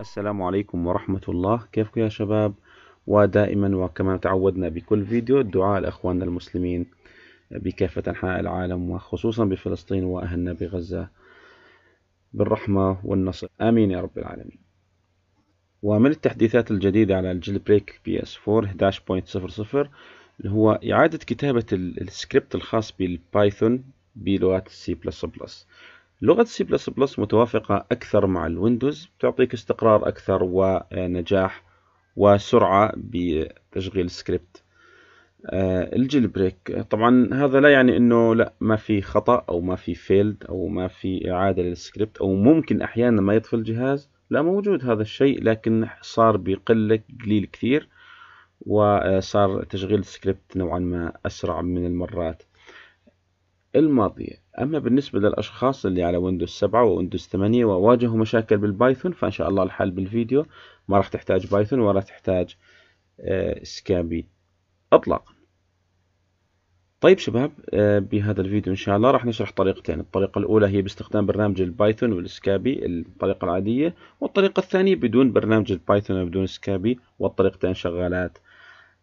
السلام عليكم ورحمة الله كيفكم يا شباب ودائما وكما تعودنا بكل فيديو الدعاء لأخواننا المسلمين بكافة أنحاء العالم وخصوصا بفلسطين وأهلنا بغزة بالرحمة والنصر آمين يا رب العالمين ومن التحديثات الجديدة على الجيل بريك بي اس 4 11.00 اللي هو إعادة كتابة السكريبت الخاص بالبايثون بلغة سي بلس بلس لغة سي بلس بلس متوافقة أكثر مع الويندوز بتعطيك استقرار أكثر ونجاح وسرعة بتشغيل سكريبت آه، الجيل بريك طبعا هذا لا يعني انه لا ما في خطأ او ما في فيلد او ما في اعادة للسكريبت او ممكن احيانا ما يطفي الجهاز لا موجود هذا الشيء لكن صار بقلة قليل كثير وصار تشغيل السكريبت نوعا ما اسرع من المرات الماضية أما بالنسبة للأشخاص اللي على ويندوز 7 وويندوز 8 وواجهوا مشاكل بالبايثون فإن شاء الله الحل بالفيديو ما راح تحتاج بايثون ولا تحتاج آه، سكابي اطلاقا طيب شباب آه، بهذا الفيديو ان شاء الله راح نشرح طريقتين الطريقة الاولى هي باستخدام برنامج البايثون والسكابي الطريقة العادية والطريقة الثانية بدون برنامج البايثون وبدون سكابي والطريقتين شغالات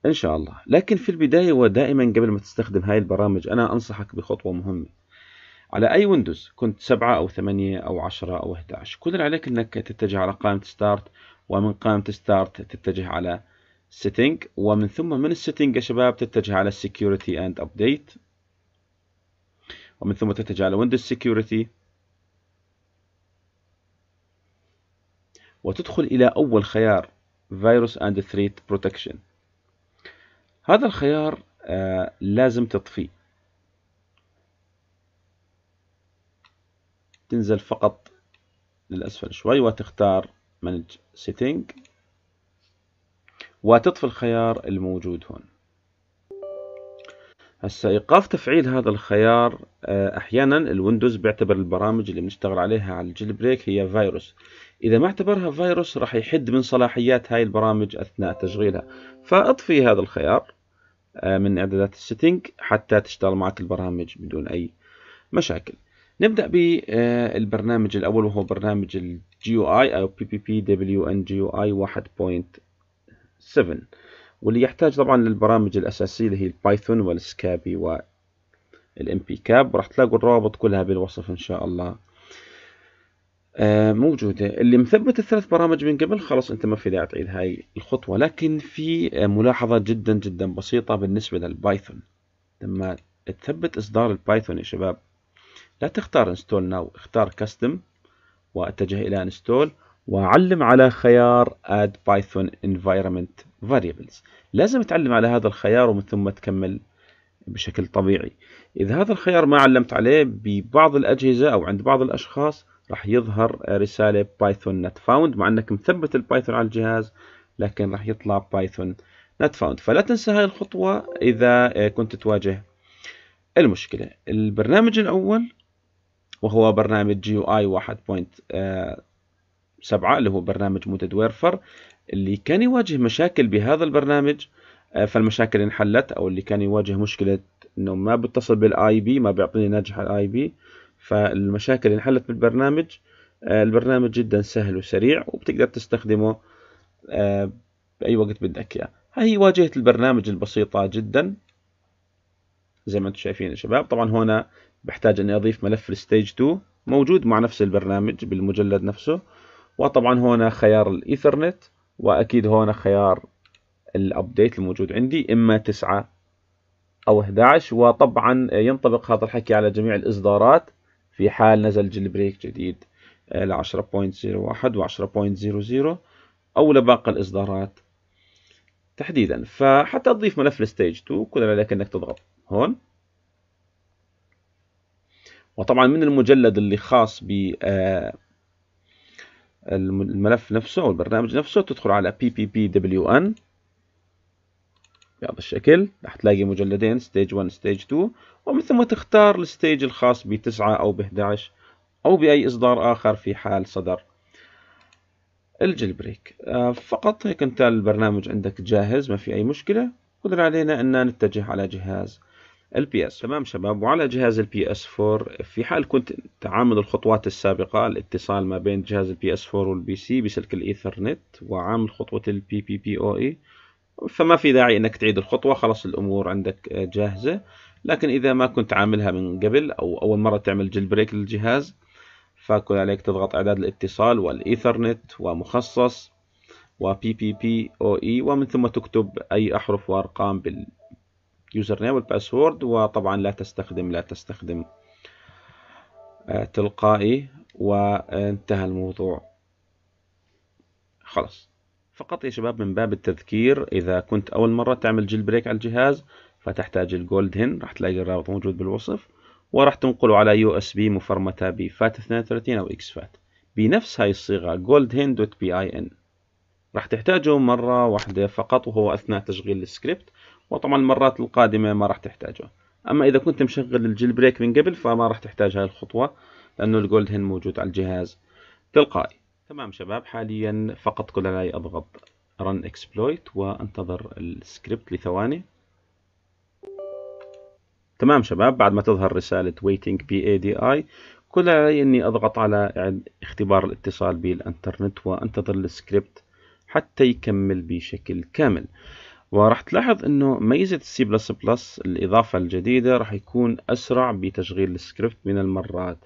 ان شاء الله لكن في البدايه ودائما قبل ما تستخدم هاي البرامج انا انصحك بخطوه مهمه على اي ويندوز كنت سبعة او ثمانية او عشرة او 11 كل اللي عليك انك تتجه على قائمه ستارت ومن قائمه ستارت تتجه على سيتنج ومن ثم من السيتنج يا شباب تتجه على سكيورتي اند ابديت ومن ثم تتجه على ويندوز سكيورتي وتدخل الى اول خيار فيروس اند ثريت بروتكشن هذا الخيار آه، لازم تطفيه تنزل فقط للأسفل شوي وتختار Manage Setting وتطفي الخيار الموجود هون هسا ايقاف تفعيل هذا الخيار آه، احيانا الويندوز بيعتبر البرامج اللي بنشتغل عليها على الجيل بريك هي فيروس اذا ما اعتبرها فيروس راح يحد من صلاحيات هاي البرامج اثناء تشغيلها فاطفي هذا الخيار آه، من اعدادات السيتنج حتى تشتغل معك البرامج بدون اي مشاكل نبدا بالبرنامج الاول وهو برنامج الجيو اي او بي بي بي دبليو ان جيو اي 1.7 واللي يحتاج طبعا للبرامج الاساسيه اللي هي البايثون والسكابي والام بي كاب وراح تلاقوا الروابط كلها بالوصف ان شاء الله آه، موجودة اللي مثبت الثلاث برامج من قبل خلاص انت ما في داعي تعيد هاي الخطوة لكن في آه، ملاحظة جدا جدا بسيطة بالنسبة للبايثون لما تثبت اصدار البايثون يا شباب لا تختار انستول ناو اختار كاستم واتجه الى انستول وعلم على خيار اد بايثون انفايرمنت فاريبلز لازم تعلم على هذا الخيار ومن ثم تكمل بشكل طبيعي إذا هذا الخيار ما علمت عليه ببعض الأجهزة أو عند بعض الأشخاص راح يظهر رسالة بايثون نت فاوند مع انك مثبت البايثون على الجهاز لكن راح يطلع بايثون نت فاوند فلا تنسى هاي الخطوة اذا آه، كنت تواجه المشكلة البرنامج الاول وهو برنامج جي او اي 1.7 آه، اللي هو برنامج ويرفر اللي كان يواجه مشاكل بهذا البرنامج آه، فالمشاكل انحلت او اللي كان يواجه مشكله انه ما بتصل بالاي بي ما بيعطيني ناجح الاي بي فالمشاكل اللي انحلت بالبرنامج آه، البرنامج جدا سهل وسريع وبتقدر تستخدمه آه، بأي وقت بدك إياه هاي هي واجهة البرنامج البسيطة جدا زي ما انتم شايفين يا شباب طبعا هنا بحتاج اني اضيف ملف الستيج 2 موجود مع نفس البرنامج بالمجلد نفسه وطبعا هنا خيار الايثرنت واكيد هنا خيار الابديت الموجود عندي اما 9 او 11 وطبعا ينطبق هذا الحكي على جميع الاصدارات في حال نزل جيل بريك جديد آه، ل 10.01 و10.00 أو لباقي الإصدارات تحديدا فحتى تضيف ملف الستيج 2 كل ما عليك أنك تضغط هون وطبعا من المجلد اللي خاص ب آه، الملف نفسه أو البرنامج نفسه تدخل على pppwn بهذا الشكل راح تلاقي مجلدين ستيج 1 ستيج 2 ومن ثم تختار الستيج الخاص ب 9 او ب 11 او باي اصدار اخر في حال صدر الجيل بريك آه، فقط هيك انت البرنامج عندك جاهز ما في اي مشكله قدر علينا ان نتجه على جهاز البي اس تمام شباب وعلى جهاز البي اس 4 في حال كنت تعامل الخطوات السابقة الاتصال ما بين جهاز البي اس 4 والبي سي بسلك الايثرنت وعامل خطوة البي بي بي او اي فما في داعي انك تعيد الخطوة خلاص الامور عندك آه، جاهزة لكن اذا ما كنت عاملها من قبل او اول مرة تعمل جيل بريك للجهاز فكل عليك تضغط اعداد الاتصال والايثرنت ومخصص و بي بي بي او اي ومن ثم تكتب اي احرف وارقام باليوزر نيم والباسورد وطبعا لا تستخدم لا تستخدم آه، تلقائي وانتهى الموضوع خلاص فقط يا شباب من باب التذكير إذا كنت أول مرة تعمل جيل بريك على الجهاز فتحتاج الجولد هن راح تلاقي الرابط موجود بالوصف وراح تنقله على يو اس بي مفرمتة بفات 32 أو اكس فات بنفس هاي الصيغة جولد هن دوت بي ان راح تحتاجه مرة واحدة فقط وهو أثناء تشغيل السكريبت وطبعا المرات القادمة ما راح تحتاجه أما إذا كنت مشغل الجيل بريك من قبل فما راح تحتاج هاي الخطوة لأنه الجولد هن موجود على الجهاز تلقائي تمام شباب حاليا فقط كل علي أضغط run exploit وانتظر السكريبت لثواني تمام شباب بعد ما تظهر رسالة waiting PADI كل علي أني أضغط على اختبار الاتصال بالإنترنت وأنتظر السكريبت حتى يكمل بشكل كامل وراح تلاحظ انه ميزة السي بلس بلس الاضافة الجديدة راح يكون اسرع بتشغيل السكريبت من المرات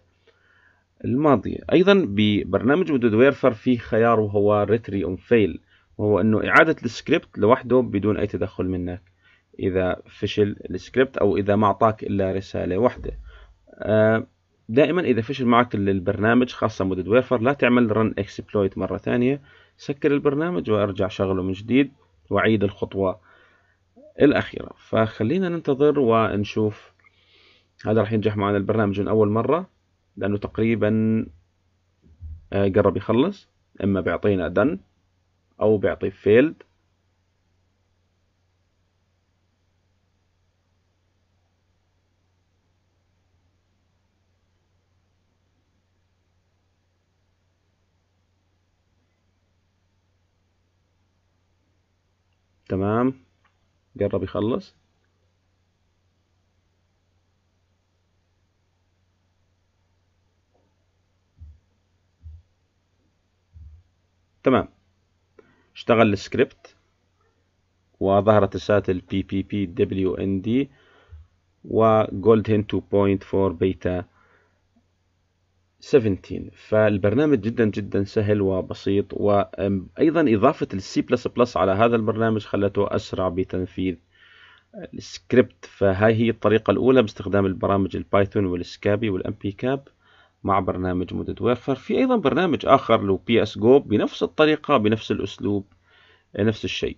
الماضية أيضا ببرنامج ودود ويرفر في خيار وهو ريتري اون فيل وهو أنه إعادة السكريبت لوحده بدون أي تدخل منك إذا فشل السكريبت أو إذا ما أعطاك إلا رسالة واحدة آه، دائما إذا فشل معك البرنامج خاصة مودد ويرفر لا تعمل رن اكسبلويت مرة ثانية سكر البرنامج وارجع شغله من جديد وعيد الخطوة الأخيرة فخلينا ننتظر ونشوف هذا راح ينجح معنا البرنامج من أول مرة لأنه تقريبا آه، قرب يخلص إما بيعطينا دن أو بيعطي فيلد تمام قرب يخلص تمام اشتغل السكريبت وظهرت رسالة ال دي و Goldhin 2.4 بيتا 17 فالبرنامج جدا جدا سهل وبسيط وأيضا إضافة السي بلس بلس على هذا البرنامج خلته أسرع بتنفيذ السكريبت فهاي هي الطريقة الأولى باستخدام البرامج البايثون والسكابي والأم بي كاب مع برنامج متتوفر في أيضا برنامج آخر لو بي اس جو بنفس الطريقة بنفس الأسلوب نفس الشيء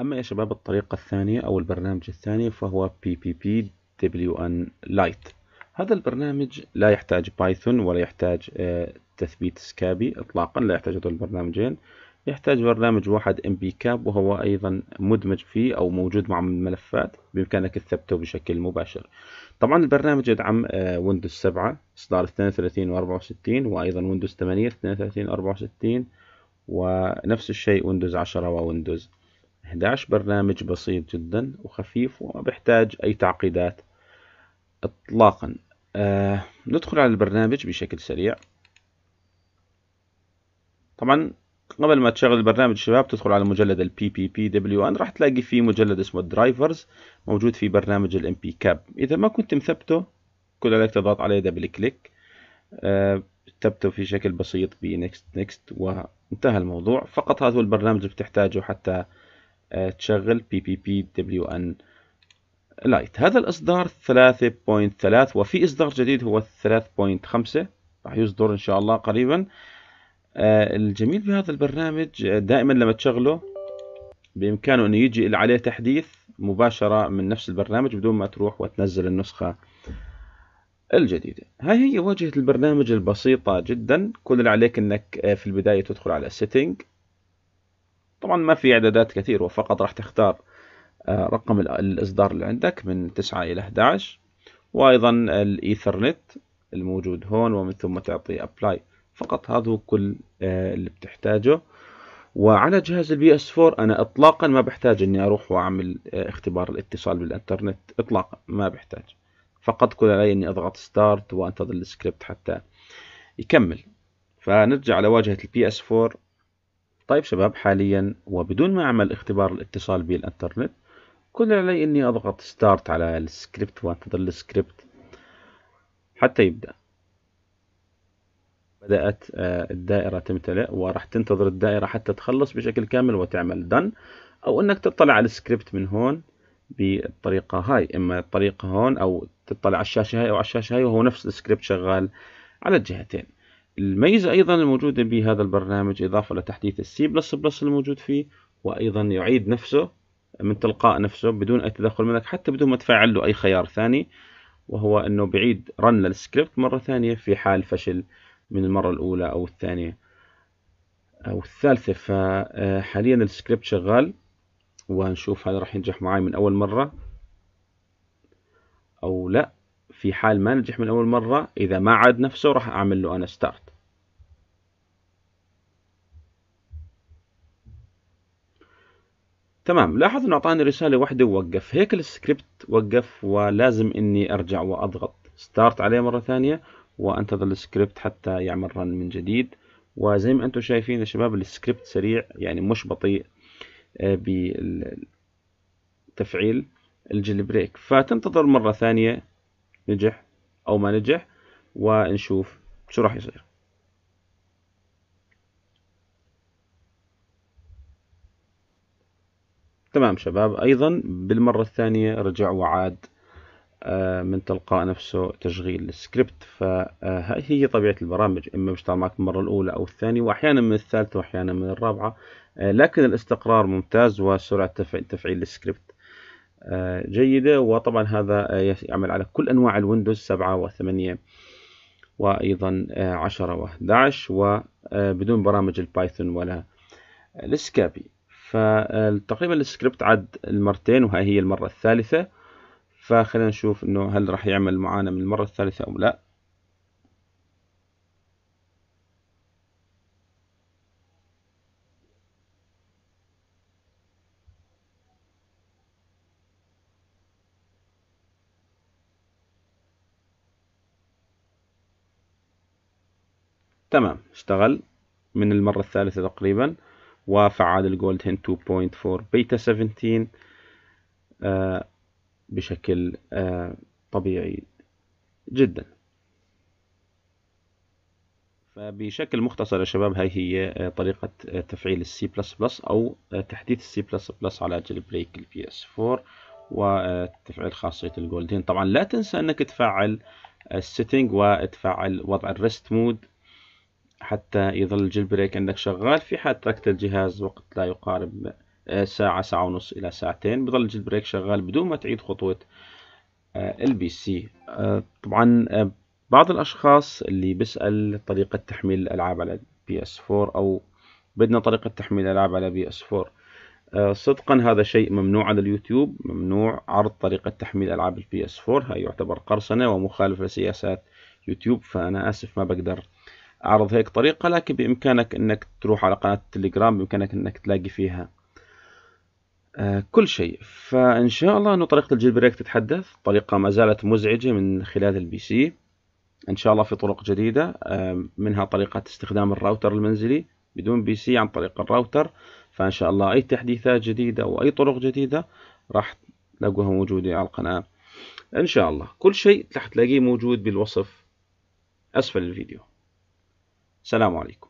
أما يا شباب الطريقة الثانية أو البرنامج الثاني فهو بي بي بي دبليو ان لايت هذا البرنامج لا يحتاج بايثون ولا يحتاج آه، تثبيت سكابي إطلاقا لا يحتاج هذول البرنامجين يحتاج برنامج واحد ام بي كاب وهو ايضا مدمج فيه او موجود مع الملفات بامكانك تثبته بشكل مباشر طبعا البرنامج يدعم ويندوز آه، 7 اصدار 32 و 64 وايضا ويندوز 8 32 و 64 ونفس الشيء ويندوز 10 وويندوز 11 برنامج بسيط جدا وخفيف وما بيحتاج اي تعقيدات اطلاقا آه، ندخل على البرنامج بشكل سريع طبعا قبل ما تشغل البرنامج شباب تدخل على مجلد ال ان راح تلاقي فيه مجلد اسمه درايفرز موجود في برنامج ال كاب إذا ما كنت مثبته كل عليك تضغط عليه دبل كليك تثبته ثبته في شكل بسيط بنكست نكست وانتهى الموضوع فقط هذا هو البرنامج اللي بتحتاجه حتى بي دبليو ان لايت هذا الإصدار 3.3 وفي إصدار جديد هو 3.5 راح يصدر إن شاء الله قريبا آه، الجميل بهذا البرنامج آه، دائما لما تشغله بإمكانه أنه يجي عليه تحديث مباشرة من نفس البرنامج بدون ما تروح وتنزل النسخة الجديدة هاي هي واجهة البرنامج البسيطة جدا كل اللي عليك أنك آه، في البداية تدخل على سيتنج طبعا ما في إعدادات كثير وفقط راح تختار رقم الإصدار اللي عندك من 9 إلى 11 وأيضا الإيثرنت الموجود هون ومن ثم تعطي أبلاي فقط هذا هو كل آه، اللي بتحتاجه وعلى جهاز البي اس 4 انا اطلاقا ما بحتاج اني اروح واعمل آه، اختبار الاتصال بالانترنت اطلاقا ما بحتاج فقط كل علي اني اضغط ستارت وانتظر السكريبت حتى يكمل فنرجع لواجهة البي اس 4 طيب شباب حاليا وبدون ما اعمل اختبار الاتصال بالانترنت كل علي اني اضغط ستارت على السكريبت وانتظر السكريبت حتى يبدأ بدأت آه، الدائرة تمتلئ وراح تنتظر الدائرة حتى تخلص بشكل كامل وتعمل done أو أنك تطلع على السكريبت من هون بالطريقة هاي إما الطريقة هون أو تطلع على الشاشة هاي أو على الشاشة هاي وهو نفس السكريبت شغال على الجهتين الميزة أيضا الموجودة بهذا البرنامج إضافة لتحديث السي بلس بلس الموجود فيه وأيضا يعيد نفسه من تلقاء نفسه بدون أي تدخل منك حتى بدون ما تفعل له أي خيار ثاني وهو أنه بعيد رن للسكريبت مرة ثانية في حال فشل من المرة الأولى أو الثانية أو الثالثة فحاليا آه، السكريبت شغال ونشوف هل راح ينجح معي من أول مرة أو لا في حال ما نجح من أول مرة إذا ما عاد نفسه راح أعمل له أنا ستارت تمام لاحظ انه اعطاني رساله واحده ووقف هيك السكريبت وقف ولازم اني ارجع واضغط ستارت عليه مره ثانيه وانتظر السكريبت حتى يعمل رن من جديد وزي ما انتم شايفين يا شباب السكريبت سريع يعني مش بطيء آه، بتفعيل الجيل بريك فتنتظر مرة ثانية نجح او ما نجح ونشوف شو راح يصير تمام شباب ايضا بالمرة الثانية رجع وعاد آه، من تلقاء نفسه تشغيل السكريبت فهي آه، هي طبيعة البرامج إما بيشتغل معك المرة الأولى أو الثانية وأحيانا من الثالثة وأحيانا من الرابعة آه، لكن الاستقرار ممتاز وسرعة تفعيل السكريبت جيدة وطبعا هذا يعمل على كل أنواع الويندوز 7 و 8 وأيضا 10 و 11 وبدون برامج البايثون ولا السكابي فتقريبا السكريبت عد المرتين وهي هي المرة الثالثة فخلينا نشوف انه هل راح يعمل معانا من المرة الثالثة او لا تمام اشتغل من المرة الثالثة تقريبا وفعال الجولد هين 2.4 بيتا 17 آه بشكل آه، طبيعي جدا فبشكل مختصر يا شباب هاي هي آه، طريقة آه، تفعيل السي بلس بلس أو تحديث السي بلس بلس على جيل بريك الـ ps 4 وتفعيل خاصية الجولدين طبعا لا تنسى أنك تفعل السيتنج وتفعل وضع الريست مود حتى يظل الجيل بريك عندك شغال في حال تركت الجهاز وقت لا يقارب ساعة ساعة ونص إلى ساعتين بضل الجلد بريك شغال بدون ما تعيد خطوة آه، البي سي آه، طبعا آه، بعض الأشخاص اللي بيسأل طريقة تحميل الألعاب على بي اس 4 أو بدنا طريقة تحميل الألعاب على بي اس 4 صدقا هذا شيء ممنوع على اليوتيوب ممنوع عرض طريقة تحميل ألعاب البي اس 4 هاي يعتبر قرصنة ومخالفة لسياسات يوتيوب فأنا آسف ما بقدر أعرض هيك طريقة لكن بإمكانك أنك تروح على قناة التليجرام بإمكانك أنك تلاقي فيها آه، كل شيء فان شاء الله انه طريقه الجيل بريك تتحدث طريقه ما زالت مزعجه من خلال البي سي ان شاء الله في طرق جديده منها طريقه استخدام الراوتر المنزلي بدون بي سي عن طريق الراوتر فان شاء الله اي تحديثات جديده واي طرق جديده راح تلاقوها موجوده على القناه ان شاء الله كل شيء راح تلاقيه موجود بالوصف اسفل الفيديو سلام عليكم